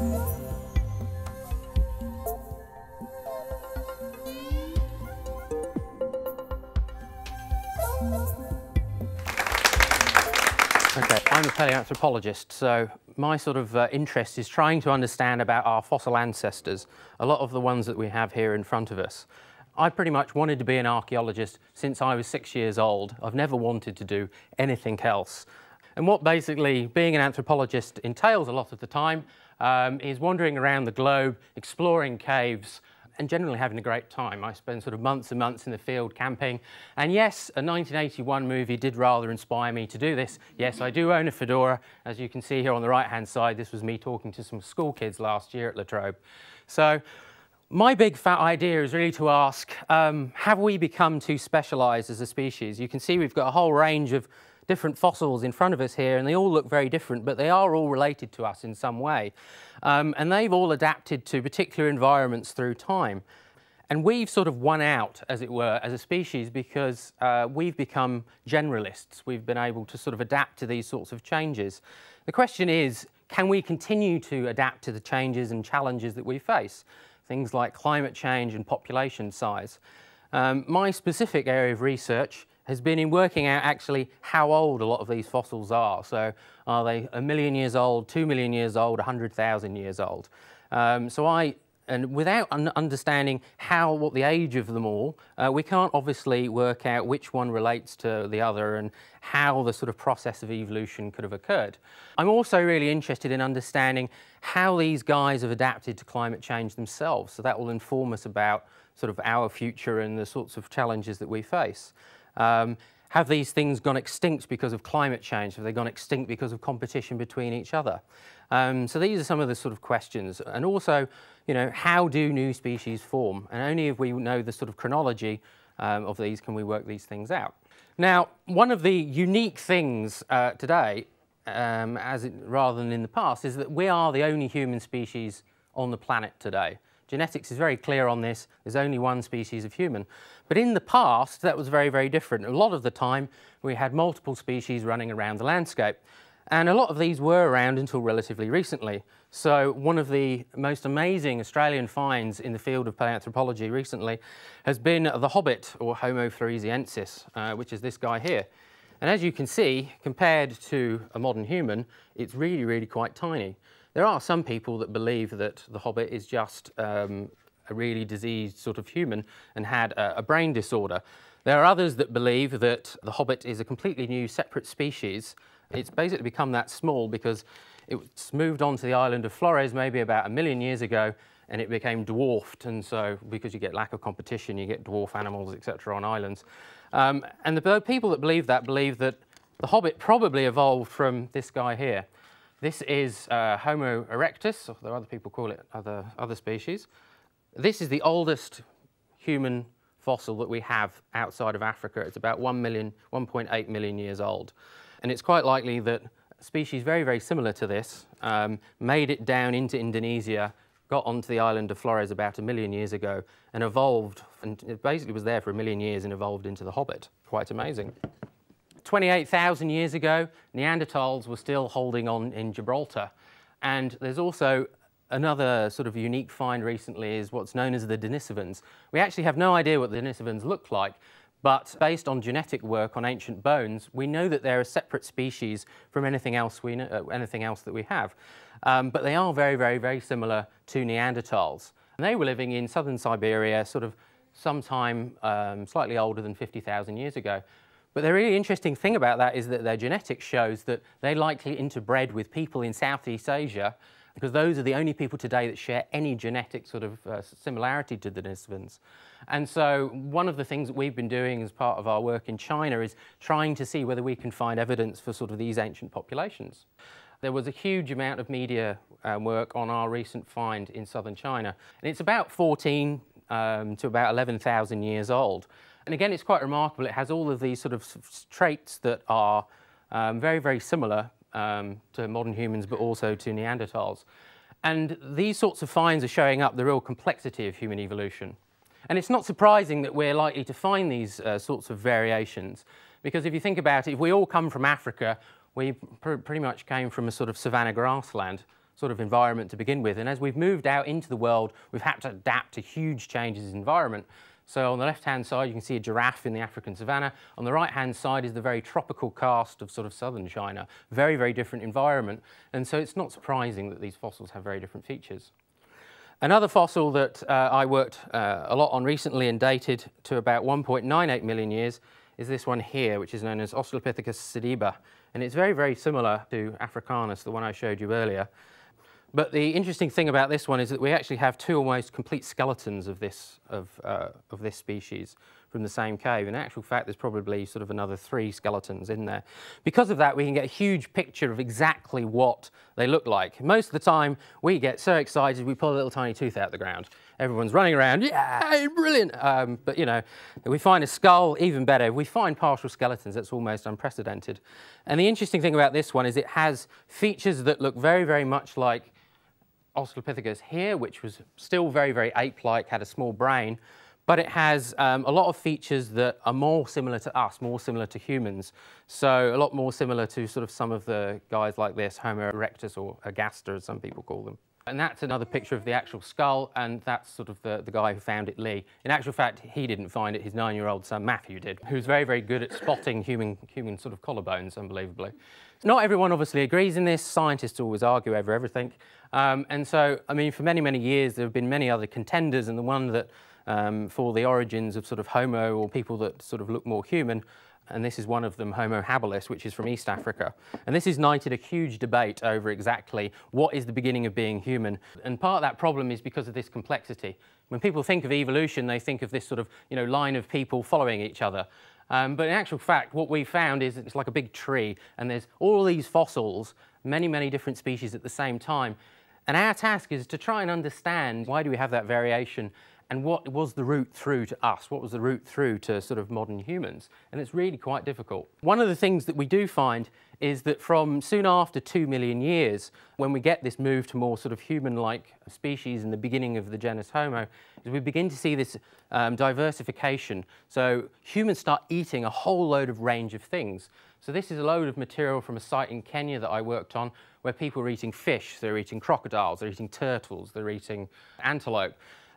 Okay, I'm a paleoanthropologist, so my sort of uh, interest is trying to understand about our fossil ancestors, a lot of the ones that we have here in front of us. I pretty much wanted to be an archaeologist since I was six years old. I've never wanted to do anything else. And what basically being an anthropologist entails a lot of the time um, he's wandering around the globe, exploring caves, and generally having a great time. I spend sort of months and months in the field camping. And yes, a 1981 movie did rather inspire me to do this. Yes, I do own a fedora. As you can see here on the right-hand side, this was me talking to some school kids last year at La Trobe. So my big fat idea is really to ask, um, have we become too specialized as a species? You can see we've got a whole range of different fossils in front of us here, and they all look very different, but they are all related to us in some way. Um, and they've all adapted to particular environments through time. And we've sort of won out, as it were, as a species because uh, we've become generalists. We've been able to sort of adapt to these sorts of changes. The question is, can we continue to adapt to the changes and challenges that we face? Things like climate change and population size. Um, my specific area of research has been in working out actually how old a lot of these fossils are. So are they a million years old, two million years old, 100,000 years old? Um, so I, and without un understanding how, what the age of them all, uh, we can't obviously work out which one relates to the other and how the sort of process of evolution could have occurred. I'm also really interested in understanding how these guys have adapted to climate change themselves. So that will inform us about sort of our future and the sorts of challenges that we face. Um, have these things gone extinct because of climate change? Have they gone extinct because of competition between each other? Um, so these are some of the sort of questions. And also, you know, how do new species form? And only if we know the sort of chronology um, of these can we work these things out. Now, one of the unique things uh, today, um, as it, rather than in the past, is that we are the only human species on the planet today. Genetics is very clear on this. There's only one species of human. But in the past, that was very, very different. A lot of the time, we had multiple species running around the landscape. And a lot of these were around until relatively recently. So one of the most amazing Australian finds in the field of paleanthropology recently has been the hobbit, or Homo floresiensis, uh, which is this guy here. And as you can see, compared to a modern human, it's really, really quite tiny. There are some people that believe that The Hobbit is just um, a really diseased sort of human and had a, a brain disorder. There are others that believe that The Hobbit is a completely new separate species. It's basically become that small because it's moved onto the island of Flores maybe about a million years ago and it became dwarfed. And so because you get lack of competition, you get dwarf animals, etc. on islands. Um, and the people that believe that believe that the Hobbit probably evolved from this guy here. This is uh, Homo erectus, although other people call it other, other species. This is the oldest human fossil that we have outside of Africa. It's about 1 million, 1.8 million years old. And it's quite likely that species very, very similar to this um, made it down into Indonesia, got onto the island of Flores about a million years ago and evolved, and it basically was there for a million years and evolved into the Hobbit. Quite amazing. 28,000 years ago, Neanderthals were still holding on in Gibraltar. And there's also another sort of unique find recently is what's known as the Denisovans. We actually have no idea what the Denisovans look like, but based on genetic work on ancient bones, we know that they're a separate species from anything else, we know, uh, anything else that we have. Um, but they are very, very, very similar to Neanderthals. And they were living in southern Siberia sort of sometime um, slightly older than 50,000 years ago. But the really interesting thing about that is that their genetics shows that they likely interbred with people in Southeast Asia because those are the only people today that share any genetic sort of uh, similarity to the Denisovans. And so one of the things that we've been doing as part of our work in China is trying to see whether we can find evidence for sort of these ancient populations. There was a huge amount of media uh, work on our recent find in southern China, and it's about 14 um, to about 11,000 years old. And again, it's quite remarkable. It has all of these sort of traits that are um, very, very similar um, to modern humans, but also to Neanderthals. And these sorts of finds are showing up the real complexity of human evolution. And it's not surprising that we're likely to find these uh, sorts of variations, because if you think about it, if we all come from Africa, we pr pretty much came from a sort of savanna grassland sort of environment to begin with. And as we've moved out into the world, we've had to adapt to huge changes in environment. So on the left-hand side, you can see a giraffe in the African savannah. On the right-hand side is the very tropical cast of sort of southern China. Very, very different environment. And so it's not surprising that these fossils have very different features. Another fossil that uh, I worked uh, a lot on recently and dated to about 1.98 million years is this one here, which is known as Australopithecus sediba. And it's very, very similar to Africanus, the one I showed you earlier. But the interesting thing about this one is that we actually have two almost complete skeletons of this, of, uh, of this species from the same cave. In actual fact, there's probably sort of another three skeletons in there. Because of that, we can get a huge picture of exactly what they look like. Most of the time, we get so excited, we pull a little tiny tooth out of the ground. Everyone's running around, yeah, brilliant! Um, but you know, we find a skull, even better. We find partial skeletons, that's almost unprecedented. And the interesting thing about this one is it has features that look very, very much like Australopithecus here, which was still very, very ape-like, had a small brain, but it has um, a lot of features that are more similar to us, more similar to humans. So a lot more similar to sort of some of the guys like this, Homo erectus or Agaster, as some people call them. And that's another picture of the actual skull, and that's sort of the, the guy who found it, Lee. In actual fact, he didn't find it, his nine-year-old son Matthew did, who's very, very good at spotting human, human sort of collarbones, unbelievably. Not everyone obviously agrees in this. Scientists always argue over everything. Um, and so, I mean, for many, many years, there have been many other contenders, and the one that um, for the origins of sort of Homo or people that sort of look more human, and this is one of them, Homo habilis, which is from East Africa. And this has ignited a huge debate over exactly what is the beginning of being human. And part of that problem is because of this complexity. When people think of evolution, they think of this sort of you know, line of people following each other. Um, but in actual fact, what we found is it's like a big tree, and there's all these fossils, many, many different species at the same time. And our task is to try and understand why do we have that variation and what was the route through to us? What was the route through to sort of modern humans? And it's really quite difficult. One of the things that we do find is that from soon after two million years, when we get this move to more sort of human-like species in the beginning of the genus Homo, is we begin to see this um, diversification. So humans start eating a whole load of range of things. So this is a load of material from a site in Kenya that I worked on where people are eating fish, they're eating crocodiles, they're eating turtles, they're eating antelope.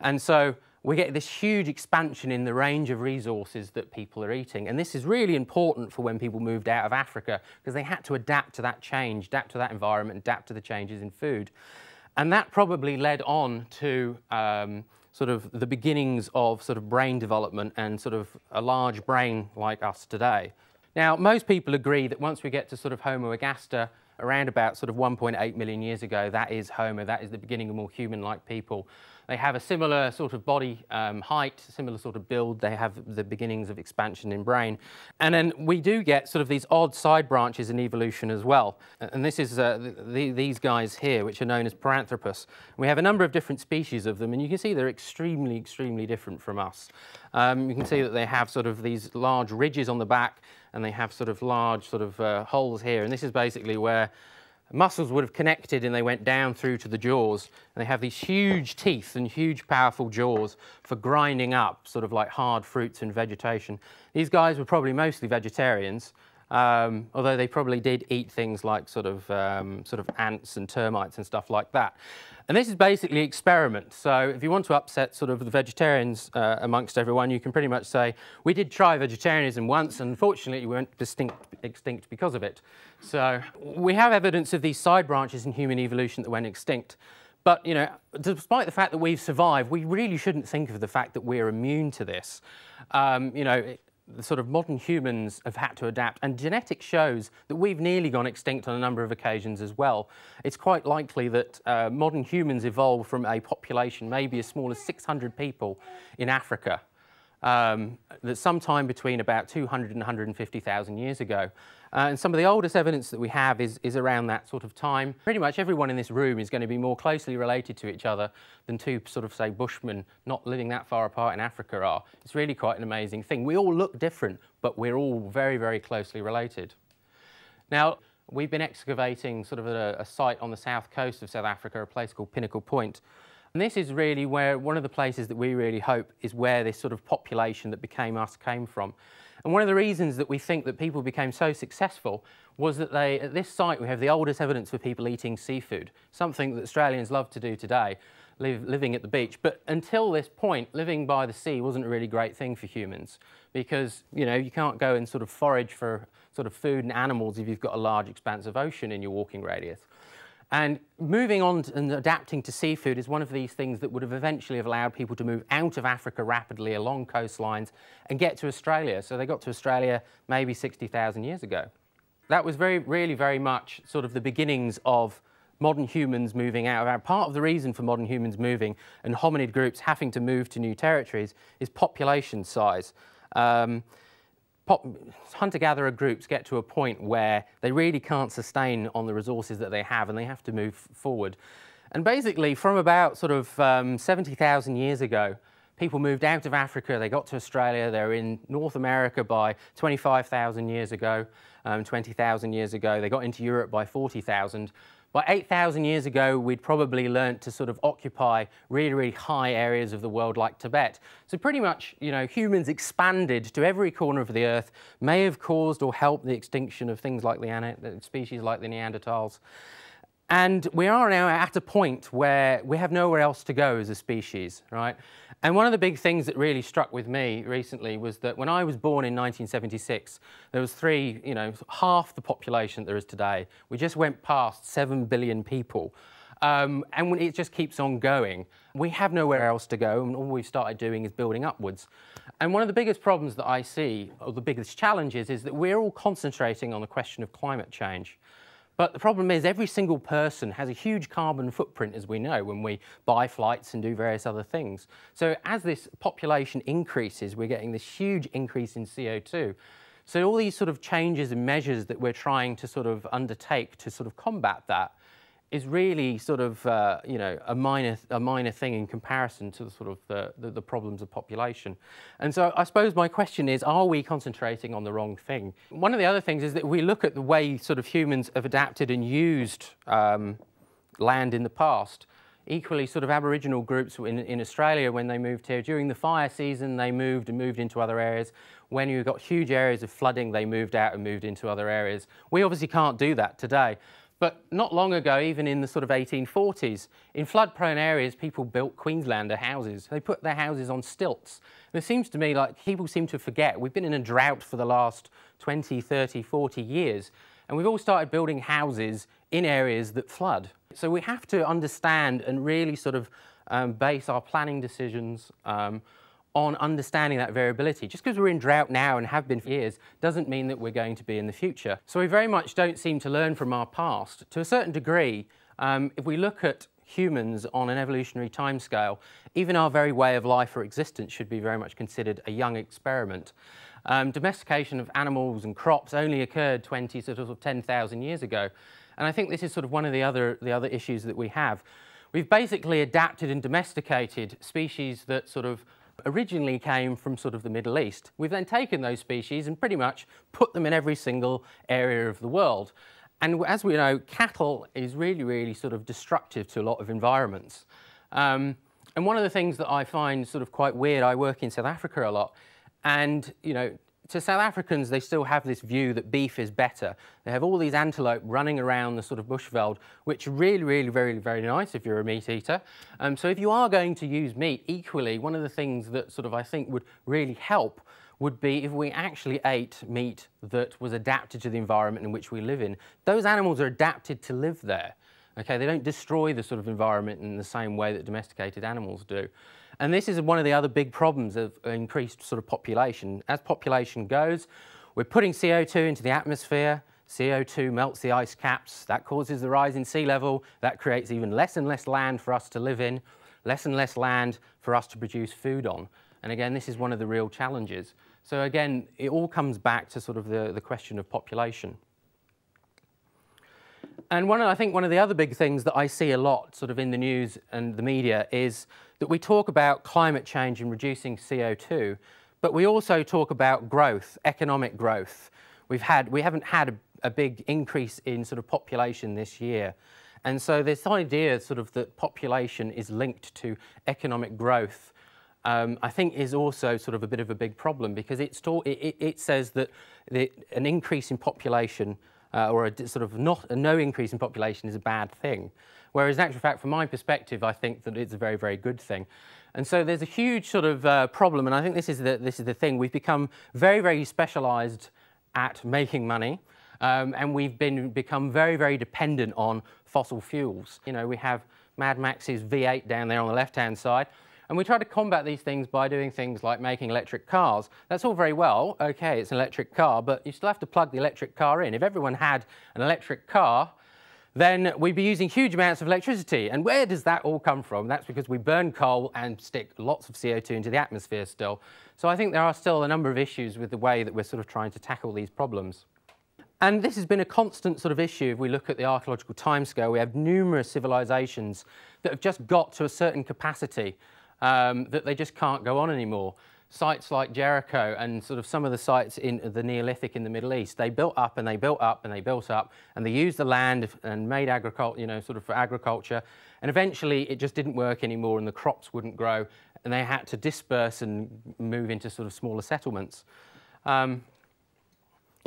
And so we get this huge expansion in the range of resources that people are eating. And this is really important for when people moved out of Africa because they had to adapt to that change, adapt to that environment, adapt to the changes in food. And that probably led on to um, sort of the beginnings of sort of brain development and sort of a large brain like us today. Now, most people agree that once we get to sort of Homo ergaster, around about sort of 1.8 million years ago, that is Homo, that is the beginning of more human-like people. They have a similar sort of body um, height, similar sort of build. They have the beginnings of expansion in brain. And then we do get sort of these odd side branches in evolution as well. And this is uh, the, these guys here, which are known as Paranthropus. We have a number of different species of them, and you can see they're extremely, extremely different from us. Um, you can see that they have sort of these large ridges on the back, and they have sort of large sort of uh, holes here. And this is basically where muscles would have connected and they went down through to the jaws. And they have these huge teeth and huge powerful jaws for grinding up sort of like hard fruits and vegetation. These guys were probably mostly vegetarians, um, although they probably did eat things like sort of, um, sort of ants and termites and stuff like that. And this is basically experiment. So if you want to upset sort of the vegetarians uh, amongst everyone, you can pretty much say, we did try vegetarianism once, and fortunately, we went distinct, extinct because of it. So we have evidence of these side branches in human evolution that went extinct. But, you know, despite the fact that we've survived, we really shouldn't think of the fact that we're immune to this. Um, you know, the sort of modern humans have had to adapt, and genetics shows that we've nearly gone extinct on a number of occasions as well. It's quite likely that uh, modern humans evolved from a population maybe as small as 600 people in Africa um, that sometime between about 200 and 150,000 years ago. Uh, and some of the oldest evidence that we have is, is around that sort of time. Pretty much everyone in this room is going to be more closely related to each other than two sort of, say, bushmen not living that far apart in Africa are. It's really quite an amazing thing. We all look different, but we're all very, very closely related. Now, we've been excavating sort of a, a site on the south coast of South Africa, a place called Pinnacle Point, and this is really where one of the places that we really hope is where this sort of population that became us came from. And one of the reasons that we think that people became so successful was that they, at this site, we have the oldest evidence for people eating seafood, something that Australians love to do today, live, living at the beach. But until this point, living by the sea wasn't a really great thing for humans because, you know, you can't go and sort of forage for sort of food and animals if you've got a large expanse of ocean in your walking radius. And moving on and adapting to seafood is one of these things that would have eventually have allowed people to move out of Africa rapidly along coastlines and get to Australia. So they got to Australia maybe 60,000 years ago. That was very, really very much sort of the beginnings of modern humans moving out part of the reason for modern humans moving and hominid groups having to move to new territories is population size. Um, hunter-gatherer groups get to a point where they really can't sustain on the resources that they have and they have to move forward. And basically, from about sort of um, 70,000 years ago, people moved out of Africa, they got to Australia, they're in North America by 25,000 years ago, um, 20,000 years ago, they got into Europe by 40,000. Well, 8,000 years ago, we'd probably learnt to sort of occupy really, really high areas of the world like Tibet. So pretty much, you know, humans expanded to every corner of the earth may have caused or helped the extinction of things like the species like the Neanderthals. And we are now at a point where we have nowhere else to go as a species, right? And one of the big things that really struck with me recently was that when I was born in 1976, there was three, you know, half the population that there is today. We just went past 7 billion people. Um, and it just keeps on going. We have nowhere else to go, and all we've started doing is building upwards. And one of the biggest problems that I see, or the biggest challenges, is that we're all concentrating on the question of climate change. But the problem is every single person has a huge carbon footprint, as we know, when we buy flights and do various other things. So as this population increases, we're getting this huge increase in CO2. So all these sort of changes and measures that we're trying to sort of undertake to sort of combat that is really sort of uh, you know a minor a minor thing in comparison to the sort of the, the, the, problems of population. And so I suppose my question is, are we concentrating on the wrong thing? One of the other things is that we look at the way sort of humans have adapted and used um, land in the past. Equally, sort of Aboriginal groups in, in Australia, when they moved here during the fire season, they moved and moved into other areas. When you got huge areas of flooding, they moved out and moved into other areas. We obviously can't do that today. But not long ago, even in the sort of 1840s, in flood-prone areas, people built Queenslander houses. They put their houses on stilts. And it seems to me like people seem to forget we've been in a drought for the last 20, 30, 40 years, and we've all started building houses in areas that flood. So we have to understand and really sort of um, base our planning decisions um, on understanding that variability. Just because we're in drought now and have been for years doesn't mean that we're going to be in the future. So we very much don't seem to learn from our past. To a certain degree, um, if we look at humans on an evolutionary timescale, even our very way of life or existence should be very much considered a young experiment. Um, domestication of animals and crops only occurred 20, sort of 10,000 years ago. And I think this is sort of one of the other, the other issues that we have. We've basically adapted and domesticated species that sort of originally came from sort of the Middle East. We've then taken those species and pretty much put them in every single area of the world. And as we know, cattle is really, really sort of destructive to a lot of environments. Um, and one of the things that I find sort of quite weird, I work in South Africa a lot, and you know, to South Africans, they still have this view that beef is better. They have all these antelope running around the sort of bushveld, which really, really, very, very nice if you're a meat eater. Um, so if you are going to use meat equally, one of the things that sort of I think would really help would be if we actually ate meat that was adapted to the environment in which we live in. Those animals are adapted to live there. Okay, they don't destroy the sort of environment in the same way that domesticated animals do. And this is one of the other big problems of increased sort of population. As population goes, we're putting CO2 into the atmosphere, CO2 melts the ice caps, that causes the rise in sea level, that creates even less and less land for us to live in, less and less land for us to produce food on. And again, this is one of the real challenges. So again, it all comes back to sort of the, the question of population. And one, I think one of the other big things that I see a lot sort of in the news and the media is that we talk about climate change and reducing CO2, but we also talk about growth, economic growth. We've had, we haven't had a, a big increase in sort of population this year. And so this idea sort of that population is linked to economic growth um, I think is also sort of a bit of a big problem because it, it, it says that the, an increase in population uh, or a sort of not, a no increase in population is a bad thing. Whereas, in actual fact, from my perspective, I think that it's a very, very good thing. And so there's a huge sort of uh, problem, and I think this is, the, this is the thing. We've become very, very specialised at making money, um, and we've been, become very, very dependent on fossil fuels. You know, we have Mad Max's V8 down there on the left-hand side. And we try to combat these things by doing things like making electric cars. That's all very well, okay, it's an electric car, but you still have to plug the electric car in. If everyone had an electric car, then we'd be using huge amounts of electricity. And where does that all come from? That's because we burn coal and stick lots of CO2 into the atmosphere still. So I think there are still a number of issues with the way that we're sort of trying to tackle these problems. And this has been a constant sort of issue if we look at the archaeological timescale. We have numerous civilizations that have just got to a certain capacity um, that they just can't go on anymore. Sites like Jericho and sort of some of the sites in the Neolithic in the Middle East, they built up and they built up and they built up and they used the land and made agriculture, you know, sort of for agriculture. And eventually it just didn't work anymore and the crops wouldn't grow and they had to disperse and move into sort of smaller settlements. Um,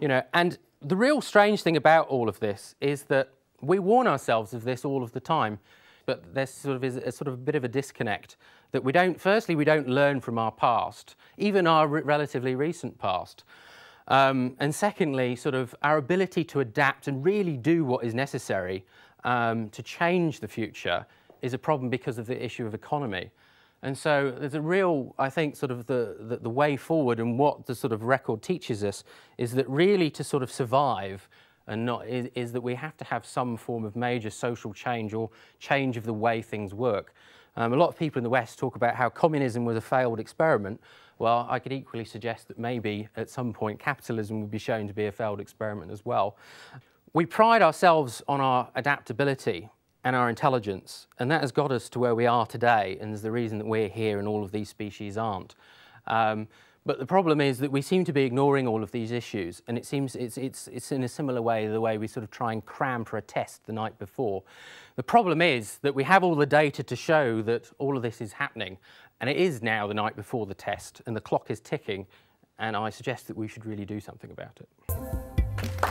you know, and the real strange thing about all of this is that we warn ourselves of this all of the time, but there's sort of is a sort of a bit of a disconnect that we don't, firstly, we don't learn from our past, even our re relatively recent past. Um, and secondly, sort of our ability to adapt and really do what is necessary um, to change the future is a problem because of the issue of economy. And so there's a real, I think, sort of the, the, the, way forward and what the sort of record teaches us is that really to sort of survive and not is, is that we have to have some form of major social change or change of the way things work. Um, a lot of people in the West talk about how communism was a failed experiment. Well, I could equally suggest that maybe at some point capitalism would be shown to be a failed experiment as well. We pride ourselves on our adaptability and our intelligence, and that has got us to where we are today and is the reason that we're here and all of these species aren't. Um, but the problem is that we seem to be ignoring all of these issues, and it seems it's, it's, it's in a similar way the way we sort of try and cram for a test the night before. The problem is that we have all the data to show that all of this is happening, and it is now the night before the test, and the clock is ticking, and I suggest that we should really do something about it.